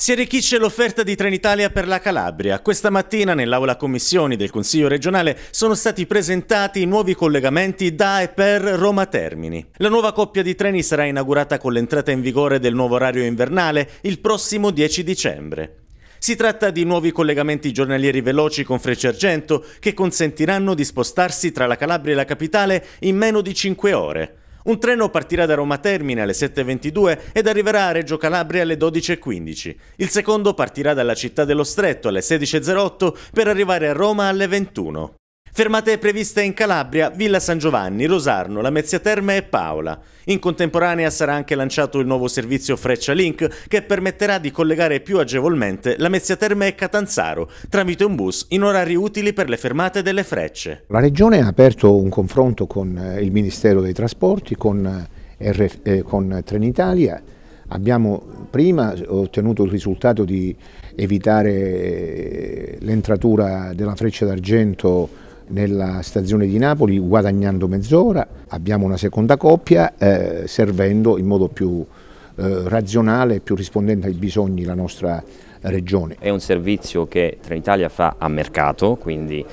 Si arricchisce l'offerta di Trenitalia per la Calabria. Questa mattina nell'aula commissioni del Consiglio regionale sono stati presentati i nuovi collegamenti da e per Roma Termini. La nuova coppia di treni sarà inaugurata con l'entrata in vigore del nuovo orario invernale il prossimo 10 dicembre. Si tratta di nuovi collegamenti giornalieri veloci con frecce argento che consentiranno di spostarsi tra la Calabria e la capitale in meno di 5 ore. Un treno partirà da Roma Termine alle 7.22 ed arriverà a Reggio Calabria alle 12.15. Il secondo partirà dalla città dello Stretto alle 16.08 per arrivare a Roma alle 21. Fermate previste in Calabria, Villa San Giovanni, Rosarno, Lamezia Terme e Paola. In contemporanea sarà anche lanciato il nuovo servizio Freccia Link che permetterà di collegare più agevolmente Lamezia Terme e Catanzaro tramite un bus in orari utili per le fermate delle frecce. La Regione ha aperto un confronto con eh, il Ministero dei Trasporti, con, eh, RF, eh, con Trenitalia. Abbiamo prima ottenuto il risultato di evitare eh, l'entratura della freccia d'argento nella stazione di Napoli guadagnando mezz'ora, abbiamo una seconda coppia eh, servendo in modo più eh, razionale e più rispondente ai bisogni la nostra regione. È un servizio che Trenitalia fa a mercato, quindi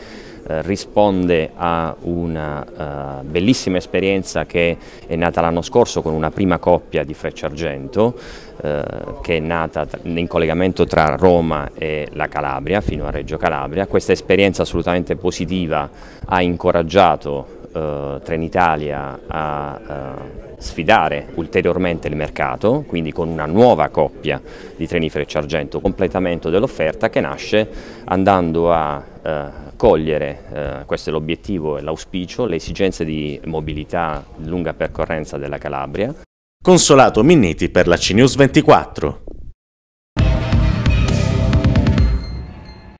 eh, risponde a una eh, bellissima esperienza che è nata l'anno scorso con una prima coppia di Argento eh, che è nata in collegamento tra Roma e la Calabria fino a Reggio Calabria. Questa esperienza assolutamente positiva ha incoraggiato Trenitalia a sfidare ulteriormente il mercato, quindi con una nuova coppia di treni Argento, completamento dell'offerta che nasce andando a accogliere, eh, questo è l'obiettivo e l'auspicio, le esigenze di mobilità lunga percorrenza della Calabria. Consolato Minniti per la CNews 24.